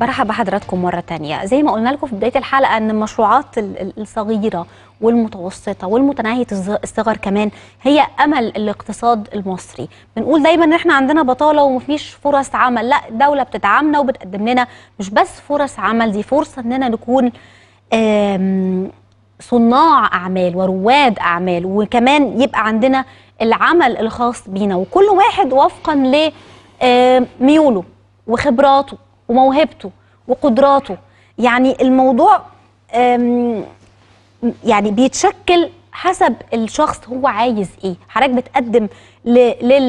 مرحبا بحضراتكم مرة تانية زي ما قلنا لكم في بداية الحلقة أن المشروعات الصغيرة والمتوسطة والمتناهية الصغر كمان هي أمل الاقتصاد المصري بنقول دايما أن احنا عندنا بطالة ومفيش فرص عمل لا دولة بتدعمنا وبتقدم لنا مش بس فرص عمل دي فرصة أننا نكون صناع اعمال ورواد اعمال وكمان يبقى عندنا العمل الخاص بينا وكل واحد وفقا لميوله وخبراته وموهبته وقدراته يعني الموضوع يعني بيتشكل حسب الشخص هو عايز ايه حضرتك بتقدم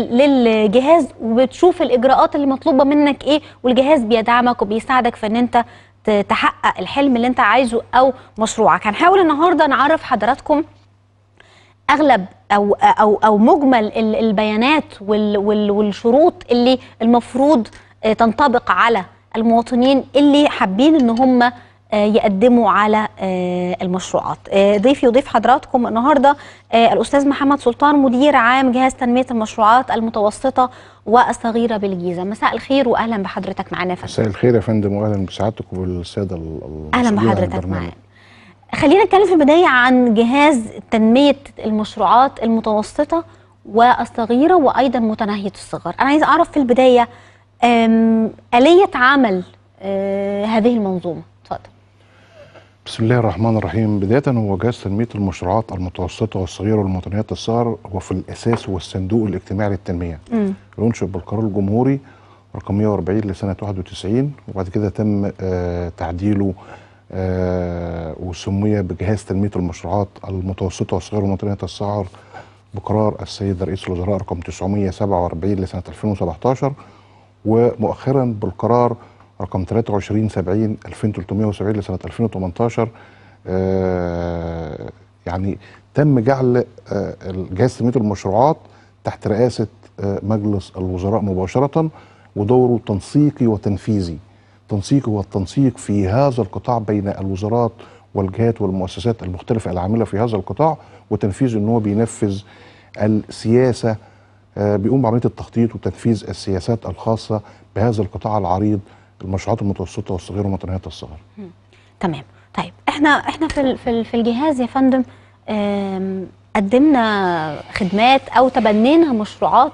للجهاز وبتشوف الاجراءات اللي مطلوبه منك ايه والجهاز بيدعمك وبيساعدك في ان انت تحقق الحلم اللي انت عايزه او مشروعك هنحاول النهارده نعرف حضراتكم اغلب او او او مجمل البيانات والشروط اللي المفروض تنطبق على المواطنين اللي حابين ان هم آه، يقدموا على آه، المشروعات ضيفي آه، وضيف حضراتكم النهاردة الأستاذ محمد سلطان مدير عام جهاز تنمية المشروعات المتوسطة والصغيرة بالجيزة مساء الخير وأهلا بحضرتك معنا فندم مساء الخير يا فندم وأهلا بسعادتك والسادة أهلا بحضرتك معنا خلينا نتكلم في البداية عن جهاز تنمية المشروعات المتوسطة والصغيرة وأيضا متناهية الصغر أنا عايز أعرف في البداية آلية عمل هذه المنظومة اتفضل بسم الله الرحمن الرحيم بداية هو جهاز تنمية المشروعات المتوسطة والصغيرة والمتناهيات الصغر هو في الأساس هو الصندوق الاجتماعي للتنمية اللي أنشئ بالقرار الجمهوري رقم 140 لسنة 91 وبعد كده تم آه تعديله آه وسمي بجهاز تنمية المشروعات المتوسطة والصغيرة والمتناهية الصغر بقرار السيد رئيس الوزراء رقم 947 لسنة 2017 ومؤخرا بالقرار رقم 23 70 2370 لسنه 2018 آه، يعني تم جعل آه، جهاز تنميه المشروعات تحت رئاسه آه، مجلس الوزراء مباشره ودوره تنسيقي وتنفيذي تنسيقي والتنسيق في هذا القطاع بين الوزارات والجهات والمؤسسات المختلفه العامله في هذا القطاع وتنفيذ ان هو بينفذ السياسه بيقوم بعمليه التخطيط وتنفيذ السياسات الخاصه بهذا القطاع العريض المشروعات المتوسطه والصغيره ومتناهيه الصغر تمام طيب احنا احنا في في في الجهاز يا فندم قدمنا خدمات او تبنينا مشروعات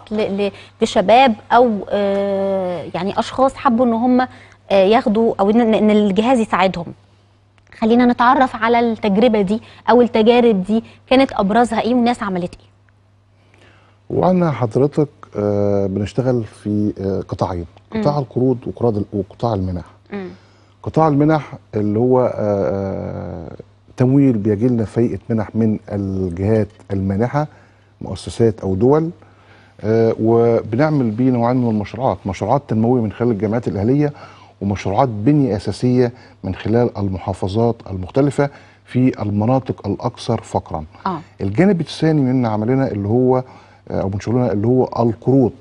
لشباب او آه، يعني اشخاص حبوا ان هم آه، ياخدوا او ان الجهاز يساعدهم خلينا نتعرف على التجربه دي او التجارب دي كانت ابرزها ايه والناس عملت ايه وانا حضرتك آه، بنشتغل في قطاعين قطاع القروض وقطاع المنح قطاع المنح اللي هو آه، آه، تمويل بيجي لنا فيئه منح من الجهات المانحه مؤسسات او دول آه، وبنعمل بيه نوعين من المشروعات مشروعات تنمويه من خلال الجامعات الاهليه ومشروعات بنيه اساسيه من خلال المحافظات المختلفه في المناطق الاكثر فقرا آه. الجانب الثاني من عملنا اللي هو او من شغلنا اللي هو القروض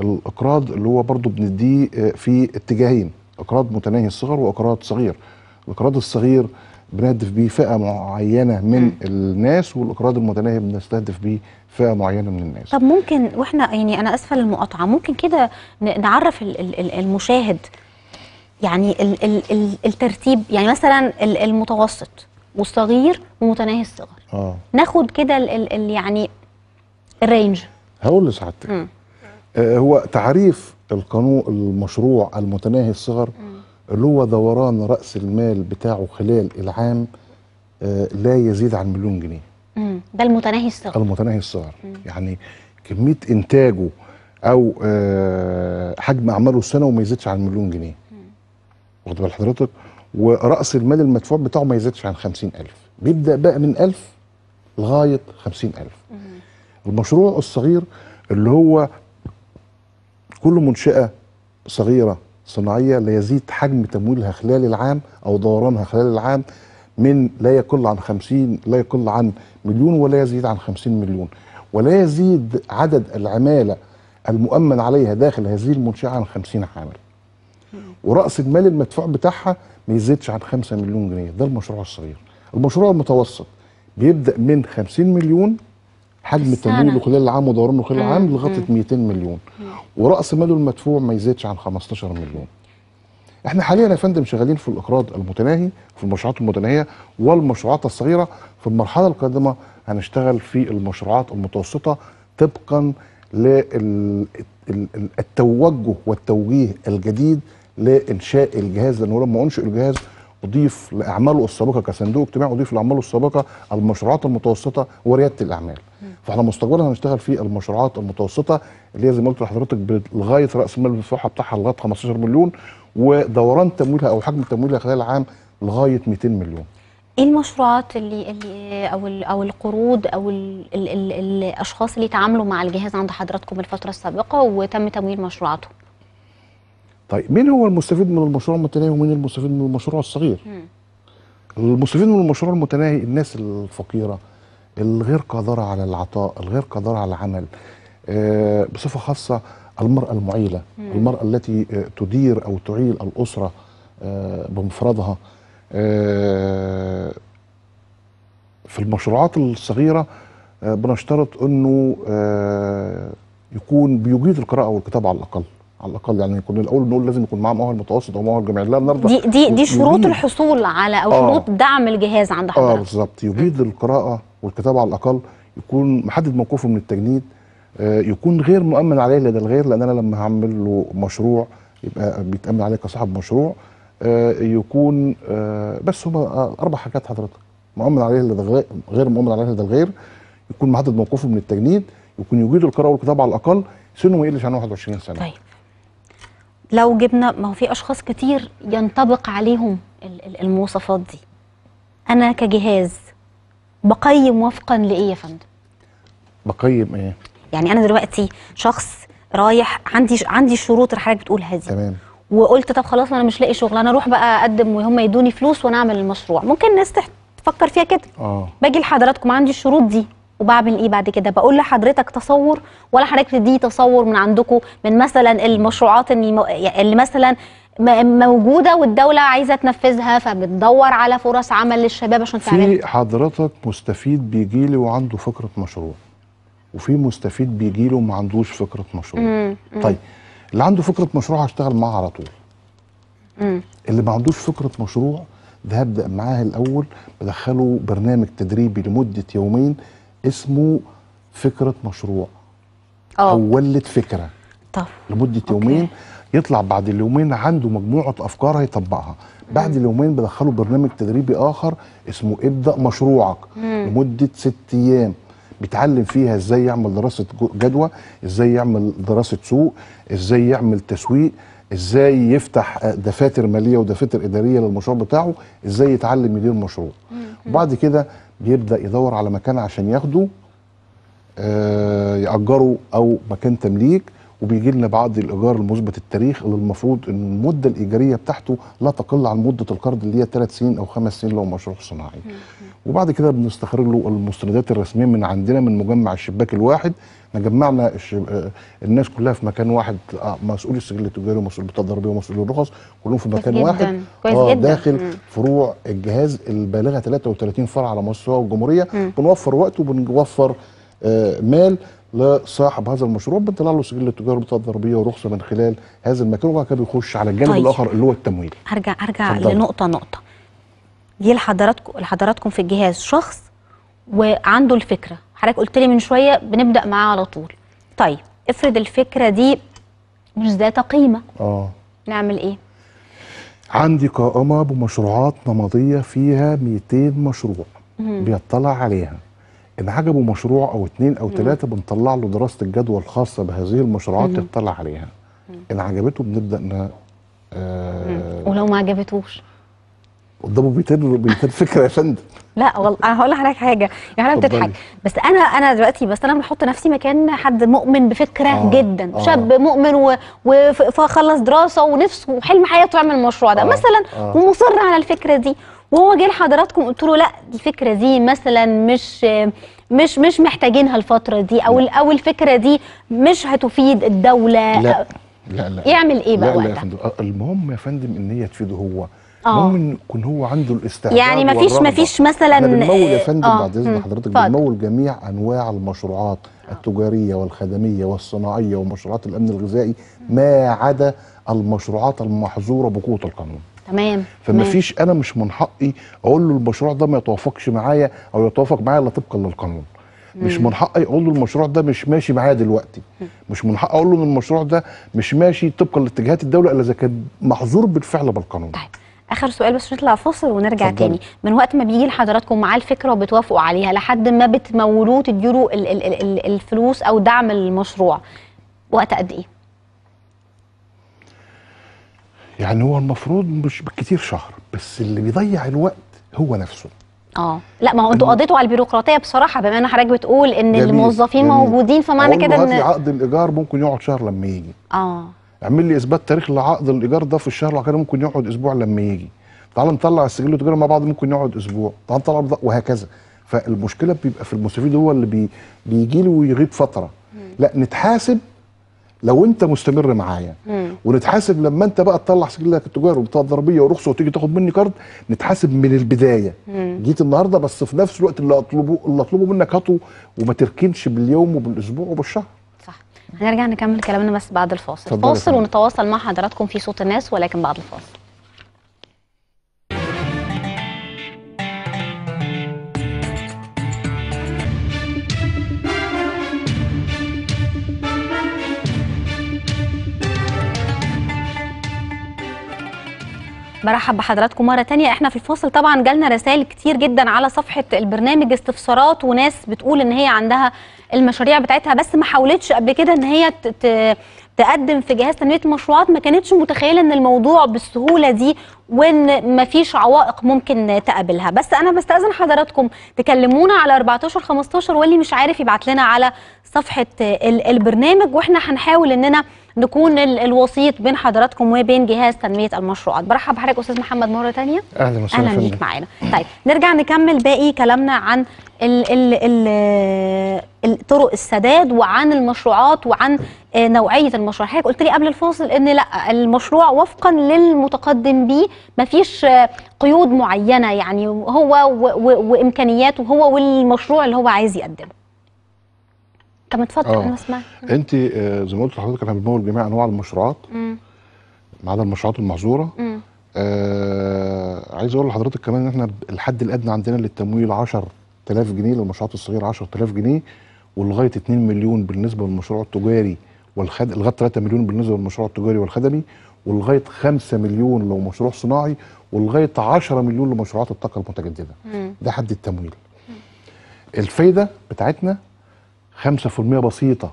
الاقراض اللي هو برضه بنديه آه، في اتجاهين اقراض متناهي الصغر واقراض صغير الاقراض الصغير بنهدف بيه فئه معينه من م. الناس والاقراض المتناهي بنستهدف بيه فئه معينه من الناس طب ممكن واحنا يعني انا اسفه للمقاطعه ممكن كده نعرف المشاهد يعني الترتيب يعني مثلا المتوسط والصغير ومتناهي الصغر آه. ناخد كده يعني الرينج هقول لسعادتك آه، هو تعريف القانون المشروع المتناهي الصغر اللي هو دوران راس المال بتاعه خلال العام آه، لا يزيد عن مليون جنيه ده المتناهي الصغر المتناهي الصغر يعني كميه انتاجه او آه، حجم اعماله السنوي ما يزيدش عن مليون جنيه واخد بال حضرتك وراس المال المدفوع بتاعه ما يزيدش عن 50000 بيبدا بقى من 1000 لغايه 50000 المشروع الصغير اللي هو كل منشأة صغيرة صناعية لا يزيد حجم تمويلها خلال العام أو دورانها خلال العام من لا يقل عن 50 لا يقل عن مليون ولا يزيد عن 50 مليون ولا يزيد عدد العمالة المؤمن عليها داخل هذه المنشأة عن 50 عامل ورأس المال المدفوع بتاعها ما يزيدش عن 5 مليون جنيه ده المشروع الصغير المشروع المتوسط بيبدأ من 50 مليون حجم تمويله خلال العام ودورانه خلال العام لغايه 200 مليون وراس ماله المدفوع ما يزيدش عن 15 مليون احنا حاليا يا فندم شغالين في الاقراض المتناهي في المشروعات المتناهيه والمشروعات الصغيره في المرحله القادمه هنشتغل في المشروعات المتوسطه طبقا للتوجه والتوجيه الجديد لانشاء الجهاز لانه لما انشئ الجهاز أضيف لأعماله السابقة كصندوق اجتماعي أضيف لأعماله السابقة المشروعات المتوسطة وريادة الأعمال فاحنا مستقبلا هنشتغل في المشروعات المتوسطة اللي هي زي ما قلت لحضرتك لغاية رأس المال المدفوعة بتاعها لغاية 15 مليون ودوران تمويلها أو حجم تمويلها خلال العام لغاية 200 مليون ايه المشروعات اللي اللي او او القروض او الـ ال ال الاشخاص اللي تعاملوا مع الجهاز عند حضراتكم الفتره السابقه وتم تمويل مشروعاتهم طيب مين هو المستفيد من المشروع المتناهي ومين المستفيد من المشروع الصغير؟ المستفيد من المشروع المتناهي الناس الفقيره الغير قادره على العطاء، الغير قادره على العمل آه، بصفه خاصه المراه المعيله، مم. المراه التي آه، تدير او تعيل الاسره آه، بمفردها في المشروعات الصغيره بنشترط انه يكون بيجيد القراءه والكتابه على الاقل. على الاقل يعني كنا الاول بنقول لازم يكون معاه مؤهل متوسط او مؤهل جامعي لا بنرضى دي دي, دي شروط الحصول على او آه شروط دعم الجهاز عند آه، حضرتك اه بالظبط يجيد القراءه والكتابه على الاقل يكون محدد موقفه من التجنيد آه يكون غير مؤمن عليه لدى الغير لان انا لما هعمل له مشروع يبقى بيتامن عليه كصاحب مشروع آه يكون آه بس هما آه، اربع حاجات حضرتك مؤمن عليه لدى الغير غير مؤمن عليه لدى الغير يكون محدد موقفه من التجنيد يكون يجيد القراءه والكتابه على الاقل سنه ما يقلش عن 21 سنه طيب. لو جبنا ما هو في اشخاص كتير ينطبق عليهم المواصفات دي انا كجهاز بقيم وفقا لايه يا فندم بقيم ايه يعني انا دلوقتي شخص رايح عندي عندي شروط اللي حضرتك بتقولها دي تمام وقلت طب خلاص انا مش لاقي شغل انا اروح بقى اقدم وهم يدوني فلوس وانا اعمل المشروع ممكن الناس تفكر فيها كده اه باجي لحضراتكم عندي الشروط دي وبعمل ايه بعد كده بقول لحضرتك تصور ولا حضرتك دي تصور من عندكم من مثلا المشروعات اللي مثلا موجوده والدوله عايزه تنفذها فبتدور على فرص عمل للشباب عشان تعمل في حضرتك مستفيد بيجي لي وعنده فكره مشروع وفي مستفيد بيجي له وما عندوش فكره مشروع مم. طيب اللي عنده فكره مشروع هشتغل معاه على طول مم. اللي ما عندوش فكره مشروع ده هبدا معاه الاول بدخله برنامج تدريبي لمده يومين اسمه فكره مشروع اه ولد فكره طب لمده أوكي. يومين يطلع بعد اليومين عنده مجموعه افكار هيطبقها بعد مم. اليومين بدخله برنامج تدريبي اخر اسمه ابدا مشروعك مم. لمده ست ايام بيتعلم فيها ازاي يعمل دراسه جدوى ازاي يعمل دراسه سوق ازاي يعمل تسويق ازاي يفتح آه، دفاتر ماليه ودفاتر اداريه للمشروع بتاعه ازاي يتعلم يدير مشروع وبعد كده بيبدا يدور على مكان عشان ياخده آه، ياجره او مكان تمليك وبيجي لنا بعض الايجار المثبت التاريخ اللي المفروض ان المده الايجاريه بتاعته لا تقل عن مده القرض اللي هي ثلاث سنين او خمس سنين لو مشروع صناعي. وبعد كده بنستخرج له المستندات الرسميه من عندنا من مجمع الشباك الواحد احنا جمعنا آه، الناس كلها في مكان واحد آه، مسؤول السجل التجاري ومسؤول البطاقه الضريبيه ومسؤول الرخص كلهم في مكان جداً. واحد كويس آه، جدا داخل مم. فروع الجهاز البالغه 33 فرع على مستوى الجمهوريه مم. بنوفر وقت وبنوفر آه مال لصاحب هذا المشروع بتطلع له سجل التجاره بطاقه الضريبيه ورخصه من خلال هذا المكان وبعد كده بيخش على الجانب طيب. الاخر اللي هو التمويل ارجع هرجع لنقطه نقطه جه لحضراتكم لحضراتكم في الجهاز شخص وعنده الفكره حضرتك قلت لي من شويه بنبدا معاه على طول طيب افرض الفكره دي مش ذات قيمه اه نعمل ايه عندي قائمه بمشروعات نمطيه فيها 200 مشروع مم. بيطلع عليها اللي عجبه مشروع او اتنين او ثلاثه بنطلع له دراسه الجدوى الخاصه بهذه المشروعات يطلع عليها ان عجبته بنبدا ان آه ولو ما عجبتهوش قدامه بيتر بيتر فكره يا فندم لا والله انا هقول لحضرتك حاجه يعني انا بتضحك بس انا انا دلوقتي بس انا بحط نفسي مكان حد مؤمن بفكره آه جدا آه شاب مؤمن وخلص دراسه ونفسه وحلم حياته يعمل المشروع ده آه مثلا آه ومصر على الفكره دي وهو جه لحضراتكم قلت له لا الفكره دي مثلا مش مش مش محتاجينها الفتره دي او او الفكره دي مش هتفيد الدوله لا لا لا يعمل ايه بقى لا لا يا فندم المهم يا فندم ان هي تفيده هو آه. ممكن يكون هو عنده الاستعداد يعني مفيش مفيش مثلا بنمول يا آه. فندم بعد اذن حضرتك بنمول جميع انواع المشروعات التجاريه والخدميه والصناعيه ومشروعات الامن الغذائي ما عدا المشروعات المحظوره بقوه القانون تمام فما فيش انا مش من حقي اقول له المشروع ده ما يتوافقش معايا او يتوافق معايا الا طبقا للقانون مش من حقي اقول له المشروع ده مش ماشي معايا دلوقتي مش من حقي اقول له ان المشروع ده مش ماشي طبقا لاتجاهات الدوله الا اذا كان محظور بالفعل بالقانون طيب اخر سؤال بس نطلع فاصل ونرجع فضل. تاني من وقت ما بيجي لحضراتكم معاه الفكره وبتوافقوا عليها لحد ما بتمولوه تديله الفلوس او دعم المشروع وقت قد ايه يعني هو المفروض مش بالكتير شهر بس اللي بيضيع الوقت هو نفسه اه لا ما هو انتوا قضيتوا على البيروقراطيه بصراحه بما ان حضرتك بتقول ان جميل. الموظفين جميل. موجودين فمعنى كده ان عقد الايجار ممكن يقعد شهر لما يجي اه اعمل لي اثبات تاريخ لعقد الايجار ده في الشهر العقاري ممكن يقعد اسبوع لما يجي تعال نطلع السجل التجاري مع بعض ممكن يقعد اسبوع تعال نطلع وهكذا فالمشكله بيبقى في المستفيد هو اللي بي... بيجي له ويغيب فتره لا نتحاسب لو انت مستمر معايا ونتحاسب لما انت بقى تطلع سجلك التجاري والبطاقه الضريبيه ورخصه وتيجي تاخد مني كارد نتحاسب من البدايه مم. جيت النهارده بس في نفس الوقت اللي اطلبه اللي اطلبه منك هاته وما تركنش باليوم وبالاسبوع وبالشهر صح هنرجع نكمل كلامنا بس بعد الفاصل فاصل ونتواصل مع حضراتكم في صوت الناس ولكن بعد الفاصل برحب بحضراتكم مره تانية احنا في الفاصل طبعا جالنا رسائل كتير جدا على صفحه البرنامج استفسارات وناس بتقول ان هي عندها المشاريع بتاعتها بس ما حاولتش قبل كده ان هي تقدم في جهاز تنميه المشروعات ما كانتش متخيله ان الموضوع بالسهوله دي وان مفيش عوائق ممكن تقابلها بس انا بستاذن حضراتكم تكلمونا على 14 15 واللي مش عارف يبعت لنا على صفحه البرنامج واحنا هنحاول اننا نكون الوسيط بين حضراتكم وبين جهاز تنميه المشروعات برحب بحضرتك استاذ محمد مره ثانيه اهلا وسهلا اهلا بيك معانا طيب نرجع نكمل باقي كلامنا عن ال ال ال طرق السداد وعن المشروعات وعن آه، نوعيه المشروع حضرتك قلت لي قبل الفاصل ان لا المشروع وفقا للمتقدم بيه مفيش قيود معينه يعني هو وامكانياته هو والمشروع اللي هو عايز يقدمه طب اتفضل آه. انا اسمعك انت آه، زي ما قلت لحضرتك احنا بنمول جميع انواع المشروعات ما عدا المشروعات المحظوره آه عايز اقول لحضرتك كمان ان احنا الحد الادنى عندنا للتمويل 10000 جنيه للمشروعات الصغيره 10000 جنيه ولغايه 2 مليون بالنسبه للمشروع التجاري والخد... لغايه 3 مليون بالنسبه للمشروع التجاري والخدمي ولغايه 5 مليون لو مشروع صناعي ولغايه 10 مليون لمشروعات الطاقه المتجدده مم. ده حد التمويل مم. الفايده بتاعتنا 5% بسيطه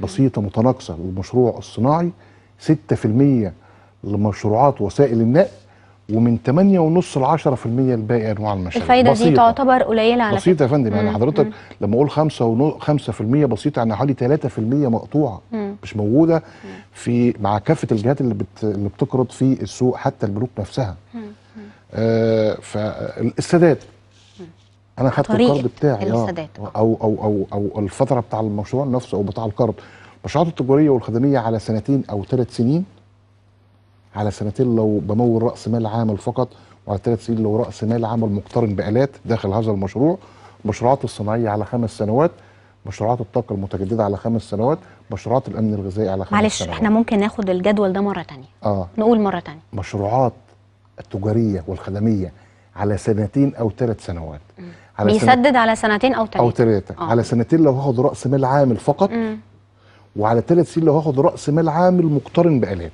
بسيطه متناقصه للمشروع الصناعي 6% لمشروعات وسائل النقل ومن 8.5 ل 10% الباقي انواع المشاريع الفايده بسيطة. دي تعتبر قليله على بسيطه يا فندم يعني حضرتك مم. لما اقول 5 5% بسيطه يعني حوالي 3% مقطوعه مم. مش موجوده في مع كافه الجهات اللي بت اللي بتقرض في السوق حتى البنوك نفسها آه فالسداد انا خدت القرض بتاعي آه او او او او الفتره بتاع المشروع نفسه او بتاع القرض المشروعات التجاريه والخدميه على سنتين او ثلاث سنين على سنتين لو بمول راس مال عامل فقط وعلى ثلاث سنين لو راس مال عامل مقترن بالات داخل هذا المشروع مشروعات الصناعيه على خمس سنوات مشروعات الطاقه المتجدده على خمس سنوات مشروعات الامن الغذائي على خمس معلش سنوات معلش احنا ممكن ناخد الجدول ده مره ثانيه اه نقول مره ثانيه مشروعات التجاريه والخدميه على سنتين او ثلاث سنوات على بيسدد سنة... على سنتين او ثلاثه او ثلاثه آه. على سنتين لو هاخد راس مال عامل فقط مم. وعلى ثلاث سنين لو هاخد راس مال عامل مقترن بالات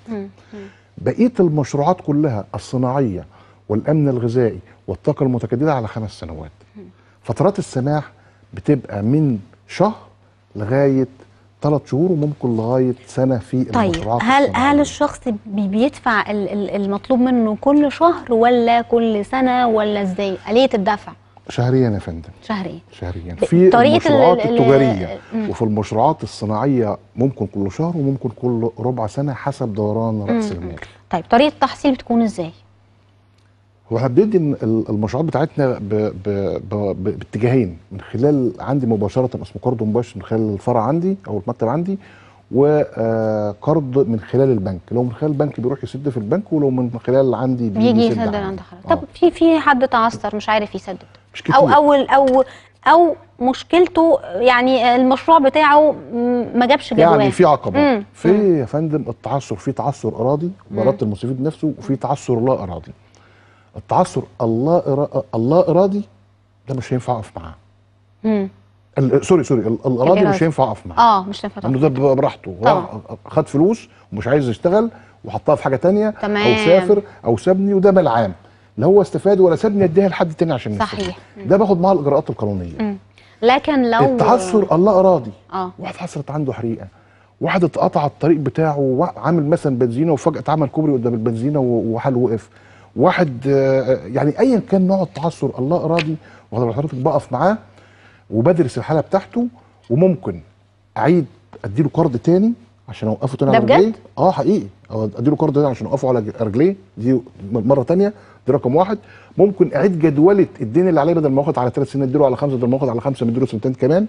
بقيه المشروعات كلها الصناعيه والامن الغذائي والطاقه المتجدده على خمس سنوات فترات السماح بتبقى من شهر لغايه ثلاث شهور وممكن لغايه سنه في طيب هل هل الشخص بيدفع المطلوب منه كل شهر ولا كل سنه ولا ازاي؟ اليه الدفع؟ شهريا يا فندم شهريا شهريا في طريقه المشروعات التجاريه وفي المشروعات الصناعيه ممكن كل شهر وممكن كل ربع سنه حسب دوران راس المال طيب طريقه التحصيل بتكون ازاي؟ وهبتدي المشروعات بتاعتنا ب... ب... ب... باتجاهين من خلال عندي مباشره اسمه قرض مباشر من خلال الفرع عندي او المكتب عندي وقرض آه، من خلال البنك لو من خلال البنك بيروح يسد في البنك ولو من خلال عندي بيجي يسد عند حضرتك طب آه. في في حد تعثر مش عارف يسدد مش كتير. او اول او او مشكلته يعني المشروع بتاعه ما جابش جدوى يعني في عقبه في يا فندم التعثر في تعثر اراضي باراده المستفيد نفسه وفي تعثر لا اراضي التعثر الله الله ارادي ده مش هينفع اقف معاه سوري سوري الاراضي مش هينفع اقف معاه اه مش هينفع لانه ده براحته خد فلوس ومش عايز يشتغل وحطها في حاجه تانية تمام. او سافر او سابني وده عام لا هو استفاد ولا سابني اديها لحد تاني عشان صحيح مم. ده باخد معاه الاجراءات القانونيه مم. لكن لو التعثر الله اراضي اه واحد حصلت عنده حريقه واحد اتقطع الطريق بتاعه وعامل مثلا بنزينه وفجاه اتعمل كوبري قدام البنزينه وحال وقف واحد آه، آه، يعني ايا كان نوع التعثر الله ارادي ولا حضرتك بقف معاه وبدرس الحاله بتاعته وممكن اعيد اديله كارد تاني عشان اوقفه تاني على رجليه اه حقيقي اديله كارد تاني عشان اوقفه على رجليه دي مره تانيه دي رقم واحد ممكن اعيد جدوله الدين اللي عليه بدل ما واخد على ثلاث سنين اديله على خمسه بدل ما واخد على خمسه مديله سنتين كمان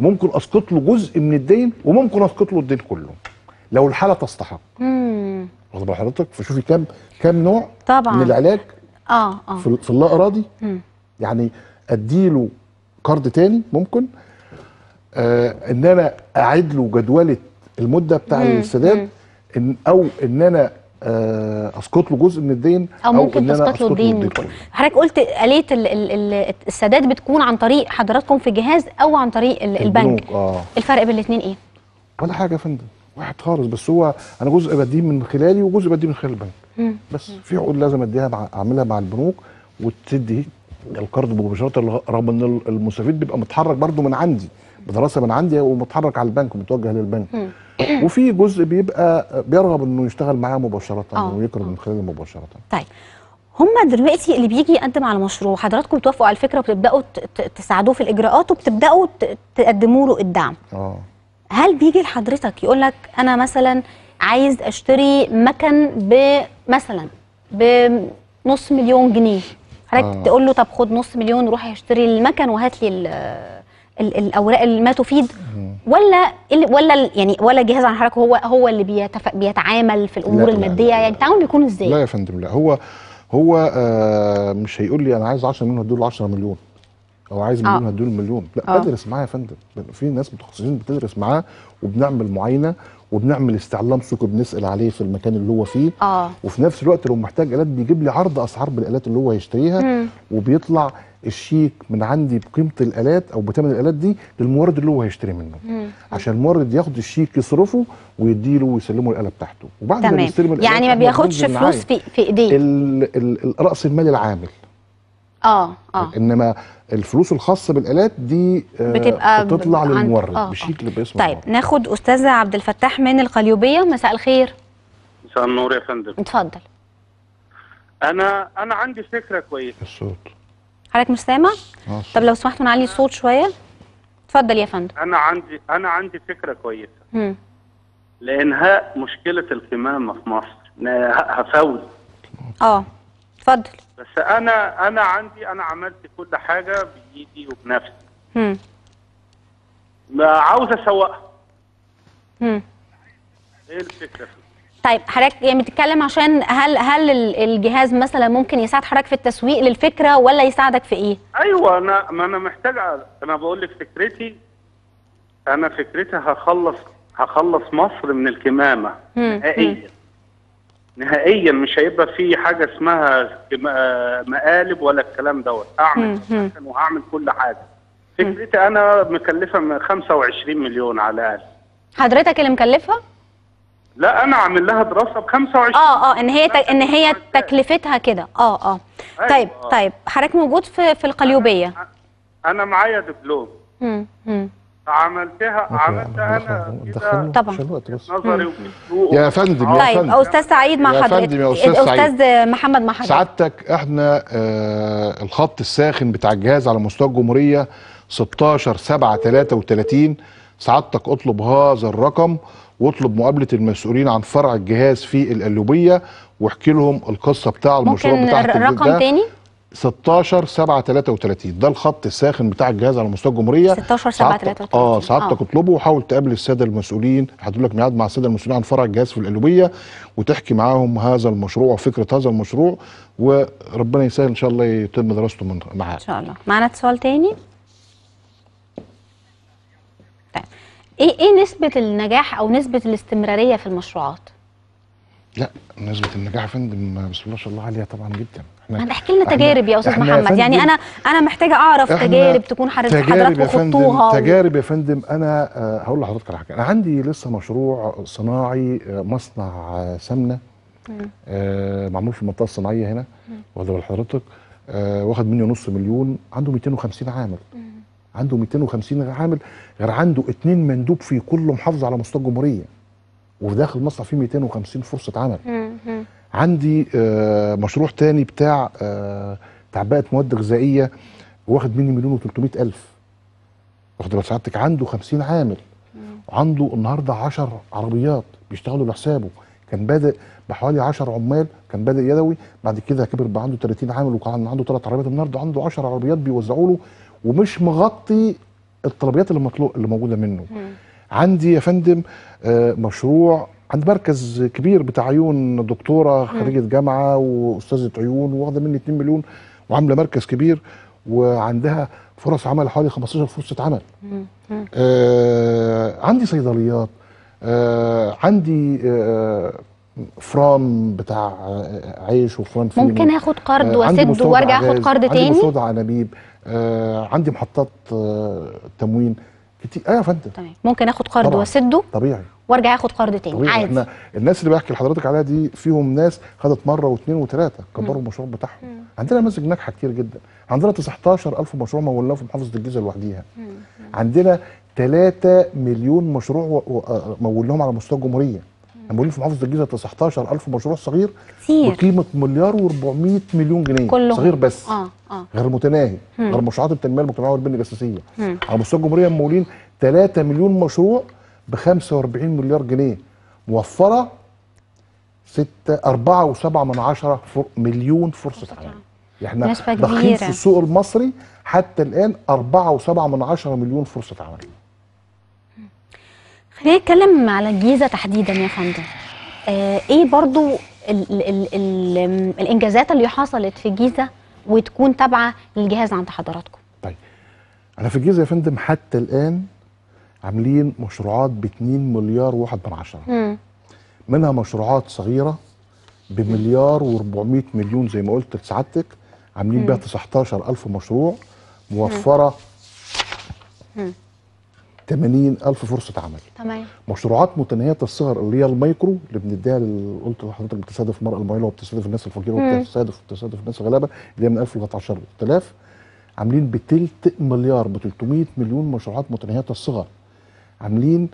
وممكن اسقط له جزء من الدين وممكن اسقط له الدين كله لو الحاله تستحق واخد بال حضرتك فشوفي كم كم نوع طبعا من العلاج اه اه في, في اللا يعني يعني اديله كارد تاني ممكن آه ان انا اعد له جدوله المده بتاع السداد إن او ان انا آه، اسقط له جزء من الدين او, أو ممكن تسقط له الدين حضرتك قلت آلية السداد بتكون عن طريق حضراتكم في جهاز او عن طريق البنك آه. الفرق بين الاثنين ايه ولا حاجه يا فندم واحد خالص بس هو انا جزء بديه من خلالي وجزء بديه من خلال البنك بس في عقود لازم اديها مع اعملها مع البنوك وتدي القرض مباشره رغم ان المستفيد بيبقى متحرك برده من عندي بدراسه من عندي ومتحرك على البنك ومتوجه للبنك وفي جزء بيبقى بيرغب انه يشتغل معاه مباشره آه. ويقرض من خلاله مباشره طيب هم دلوقتي اللي بيجي يقدم على مشروع حضراتكم بتوافقوا على الفكره وبتبداوا تساعدوه في الاجراءات وبتبداوا تقدموا له الدعم اه هل بيجي لحضرتك يقول لك انا مثلا عايز اشتري مكن بمثلا بنص مليون جنيه حضرتك آه. تقول له طب خد نص مليون روح اشتري المكن وهات لي الاوراق اللي ما تفيد ولا ولا يعني ولا جهاز عن حضرتك هو هو اللي بيتف... بيتعامل في الامور لا الماديه لا لا يعني التعامل بيكون ازاي؟ لا يا فندم لا هو هو آه مش هيقول لي انا عايز 10 مليون هديله 10 مليون او عايز مليون آه. هديله المليون لا آه. بدرس معاه يا فندم في ناس متخصصين بتدرس معاه وبنعمل معاينه وبنعمل استعلام سوقي بنسال عليه في المكان اللي هو فيه آه. وفي نفس الوقت لو محتاج الات بيجيب لي عرض اسعار بالالات اللي هو هيشتريها م. وبيطلع الشيك من عندي بقيمه الالات او بثمن الالات دي للمورد اللي هو هيشتري منه مم. عشان المورد ياخد الشيك يصرفه ويديله ويسلمه الاله بتاعته وبعد ما يستلم يعني ما بياخدش فلوس في, في ايديه راس المال العامل اه اه انما الفلوس الخاصه بالالات دي آه، بتبقى بتطلع للمورد آه, آه. بشكل باسم طيب المورد. ناخد استاذه عبد الفتاح من القليوبيه مساء الخير مساء النور يا فندم اتفضل انا انا عندي فكره كويسه الصوت حضرتك مش سامع آه طب لو سمحت نعلي الصوت شويه اتفضل يا فندم انا عندي انا عندي فكره كويسه لانهاء مشكله القمامه في مصر هفوز اه اتفضل بس انا انا عندي انا عملت كل حاجه بايدي وبنفسي امم عاوز اسوقها امم ايه الفكره فيه؟ طيب حضرتك يعني بتتكلم عشان هل هل الجهاز مثلا ممكن يساعد حضرتك في التسويق للفكره ولا يساعدك في ايه؟ ايوه انا ما انا محتاج انا بقول لك فكرتي انا فكرتي هخلص هخلص مصر من الكمامه نهائيا نهائيا مش هيبقى في حاجه اسمها مقالب ولا الكلام دوت هعمل وهعمل كل حاجه فكرتي انا مكلفه 25 مليون على الاقل حضرتك اللي مكلفها لا انا عامل لها دراسه ب 25 اه اه ان هي تك... ان هي تكلفتها كده اه اه أيوة. طيب طيب حضرتك موجود في في القليوبيه انا, أنا معايا دبلوم امم عملتها عملتها انا كده طبعا يا فندم يا طيب، فندم طيب استاذ سعيد مع حضرتك يا استاذ سعيد استاذ محمد مع حضرتك سعادتك احنا آه الخط الساخن بتاع الجهاز على مستوى الجمهوريه 16 7 33 سعادتك اطلب هذا الرقم واطلب مقابله المسؤولين عن فرع الجهاز في القلوبيه واحكي لهم القصه بتاع المشروع بتاع ممكن الرقم تاني 16 7 33 ده الخط الساخن بتاع الجهاز على مستوى الجمهوريه 16 7 33 اه سعادتك آه. اطلبه وحاول تقابل الساده المسؤولين هتقول لك ميعاد مع الساده المسؤولين عن فرع الجهاز في القلوبيه وتحكي معاهم هذا المشروع وفكره هذا المشروع وربنا يسهل ان شاء الله يتم دراسته معاه ان شاء الله معانا اتصال تاني طيب ايه ايه نسبه النجاح او نسبه الاستمراريه في المشروعات لا نسبه النجاح يا فندم بسم الله ما شاء الله عالية طبعا جدا احنا احكي لنا تجارب يا استاذ محمد يعني انا انا محتاجه اعرف تجارب تكون حضرتك وخضتوها تجارب يا فندم انا آه، هقول لحضرتك على حاجه انا عندي لسه مشروع صناعي آه، مصنع آه، سمنه آه معمول في المنطقه الصناعيه هنا واخد بال حضرتك آه واخد مني نص مليون عنده 250 عامل عنده 250 عامل غير عنده اثنين مندوب في كل محافظه على مستوى الجمهوريه وداخل مصنع فيه 250 فرصه عمل عندي آه، مشروع تاني بتاع تعبئه آه، مواد غذائيه واخد مني مليون و300 الف واخد بال سعادتك عنده 50 عامل وعنده النهارده 10 عربيات بيشتغلوا لحسابه كان بادئ بحوالي 10 عمال كان بادئ يدوي بعد كده كبر بقى عنده 30 عامل وكان عنده ثلاث عربيات النهارده عنده 10 عربيات بيوزعوا له ومش مغطي الطلبيات اللي مطلوب اللي موجوده منه عندي يا فندم آه، مشروع عند مركز كبير بتاع عيون دكتوره خريجه جامعه واستاذه عيون واخده مني 2 مليون وعامله مركز كبير وعندها فرص عمل حوالي 15 فرصه عمل. آه عندي صيدليات آه عندي آه فران بتاع آه، عيش وفران فيلم ممكن اخد قرض آه، واسد وارجع اخد قرض تاني عندي مصودع انابيب آه عندي محطات آه تموين كتير ايوه يا فندم تمام طيب، ممكن اخد قرض واسده طبيعي وارجع اخد قرض تاني طبيعي. عادي احنا الناس اللي بحكي لحضرتك عليها دي فيهم ناس خدت مره واثنين وثلاثه كبروا المشروع بتاعهم مم. عندنا نماذج ناجحه كتير جدا عندنا 19000 مشروع مولناه في محافظه الجيزه لوحديها عندنا 3 مليون مشروع آه، لهم على مستوى الجمهوريه انا في محافظه الجيزه 19000 مشروع صغير كتير بقيمه مليار و400 مليون جنيه كله صغير بس اه اه غير متناهي مم. غير مشروعات التنميه المجتمعيه والبنيه الاساسيه على مستوى الجمهوريه ممولين 3 مليون مشروع ب 45 مليار جنيه موفره 6 4 و7 من 10 مليون فرصه عمل احنا داخلين في السوق المصري حتى الان 4 و7 من 10 مليون فرصه عمل خلينا نتكلم على الجيزه تحديدا يا فندم آه ايه برضو الـ الـ الـ الانجازات اللي حصلت في الجيزه وتكون تابعه للجهاز عند حضراتكم طيب انا في الجيزه يا فندم حتى الان عاملين مشروعات ب 2 مليار و من عشرة منها مشروعات صغيره بمليار و400 مليون زي ما قلت لسعادتك عاملين بيها 19000 مشروع موفره مم. مم. 80 ألف فرصة عمل تمام مشروعات متناهية الصغر اللي هي المايكرو اللي بنديها قلت لحضرتك بتستهدف المرأة المعيلة وبتستهدف الناس الفقيرة وبتستهدف بتستهدف الناس الغلابة اللي هي من 1000 ل 10000 عاملين بتلت مليار ب 300 مليون مشروعات متناهية الصغر عاملين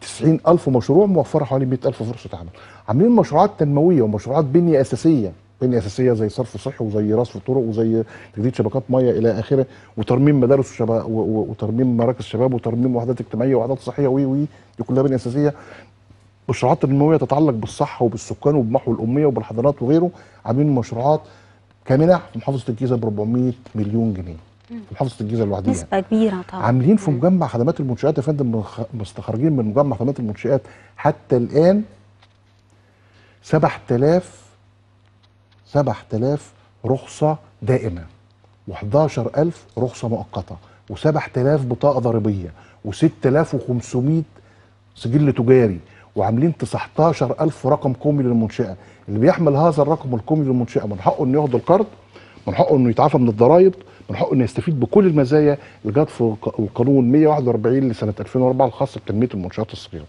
90000 مشروع موفرة حوالي 100000 فرصة عمل عاملين مشروعات تنموية ومشروعات بنية أساسية بنيه اساسيه زي صرف صحي وزي رصف طرق وزي تجديد شبكات ميه الى اخره وترميم مدارس وشباب وترميم مراكز شباب وترميم وحدات اجتماعيه ووحدات صحيه وي وي دي كلها بنيه اساسيه مشروعات تنمويه تتعلق بالصحه وبالسكان وبمحو الاميه وبالحضانات وغيره عاملين مشروعات كامله في محافظه الجيزه ب 400 مليون جنيه في محافظه الجيزه لوحدها نسبه كبيره طبعا عاملين في مجمع خدمات المنشات يا فندم مستخرجين من مجمع خدمات المنشات حتى الان 7000 7000 رخصه دائمه و11000 رخصه مؤقته و7000 بطاقه ضريبيه و6500 سجل تجاري وعاملين 19000 رقم كومي للمنشاه اللي بيحمل هذا الرقم الكومي للمنشاه من حقه انه ياخد القرض من حقه انه يتعافى من الضرائب من حقه انه يستفيد بكل المزايا اللي جت في القانون 141 لسنه 2004 الخاص بتنميه المنشات الصغيره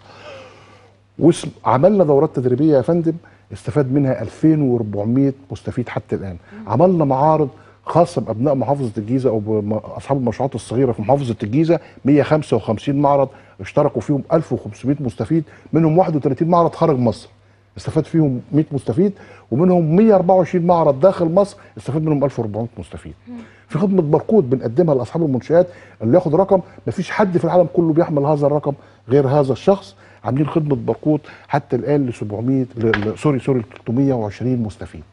وعملنا دورات تدريبيه يا فندم استفاد منها 2400 مستفيد حتى الان عملنا معارض خاصه بابناء محافظه الجيزه او باصحاب المشروعات الصغيره في محافظه الجيزه 155 معرض اشتركوا فيهم 1500 مستفيد منهم 31 معرض خارج مصر استفاد فيهم 100 مستفيد ومنهم 124 معرض داخل مصر استفاد منهم 1400 مستفيد في خدمه باركود بنقدمها لاصحاب المنشات اللي ياخد رقم مفيش حد في العالم كله بيحمل هذا الرقم غير هذا الشخص عاملين خدمه باقوت حتى الان ل 700 سوري سوري 320 مستفيد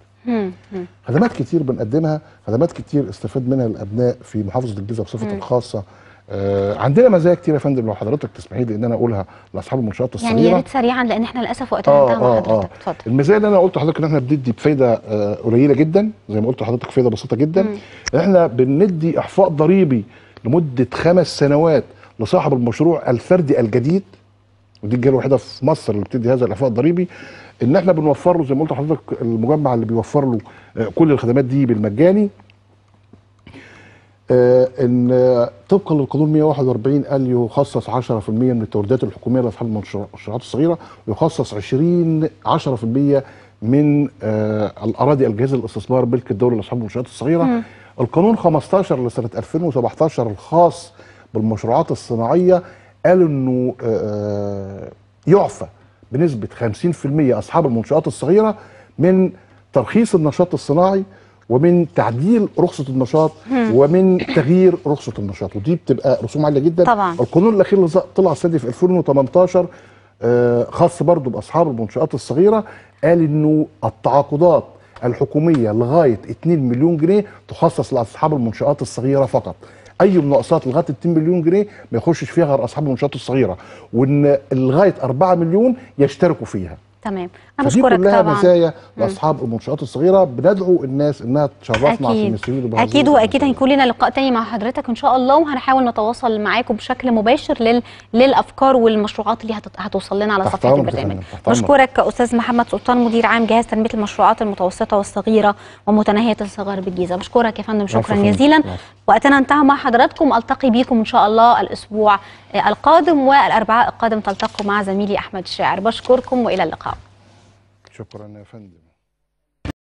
خدمات كتير بنقدمها خدمات كتير استفاد منها الابناء في محافظه الجيزه بصفه الخاصه آه عندنا مزايا كتير يا فندم لو حضرتك تسمحي لي ان انا اقولها لاصحاب المنشات الصغيره يعني يا ريت سريعا لان احنا للاسف وقتنا آه انتهى آه مع آه. حضرتك اتفضل آه المزايا اللي انا قلت لحضرتك ان احنا بندي بفايده آه قليله جدا زي ما قلت لحضرتك فايده بسيطه جدا مم. احنا بندي احفاء ضريبي لمده خمس سنوات لصاحب المشروع الفردي الجديد ودي الجهه الوحيده في مصر اللي بتدي هذا الاعفاء الضريبي ان احنا بنوفر له زي ما قلت لحضرتك المجمع اللي بيوفر له آه، كل الخدمات دي بالمجاني آه، ان طبقا للقانون 141 قال يخصص 10% من التوريدات الحكوميه لاصحاب المشروعات الصغيره ويخصص 20 10% من آه، الاراضي الجهاز الاستثمار ملك الدوله لاصحاب المشروعات الصغيره م. القانون 15 لسنه 2017 الخاص بالمشروعات الصناعيه قالوا انه آه، آه، يعفى بنسبه 50% اصحاب المنشات الصغيره من ترخيص النشاط الصناعي ومن تعديل رخصه النشاط ومن تغيير رخصه النشاط ودي بتبقى رسوم عاليه جدا طبعا القانون الاخير اللي طلع السنه في 2018 خاص برضه باصحاب المنشات الصغيره قال انه التعاقدات الحكوميه لغايه 2 مليون جنيه تخصص لاصحاب المنشات الصغيره فقط اي مناقصات لغايه ال 2 مليون جنيه ما يخشش فيها غير اصحاب المنشات الصغيره وان لغايه 4 مليون يشتركوا فيها تمام انا بشكرك كلها مزايا لاصحاب المنشات الصغيره بندعو الناس انها تشرفنا في نستفيد اكيد واكيد هيكون لنا لقاء تاني مع حضرتك ان شاء الله وهنحاول نتواصل معاكم بشكل مباشر لل... للافكار والمشروعات اللي هت... هتوصل لنا على صفحه البرنامج بشكرك استاذ محمد سلطان مدير عام جهاز تنميه المشروعات المتوسطه والصغيره ومتناهيه الصغر بالجيزه بشكرك يا فندم شكرا جزيلا وقتنا انتهى مع حضراتكم التقي بيكم ان شاء الله الاسبوع القادم والاربعاء القادم تلتقوا مع زميلي احمد الشاعر بشكركم والى اللقاء Çok efendim.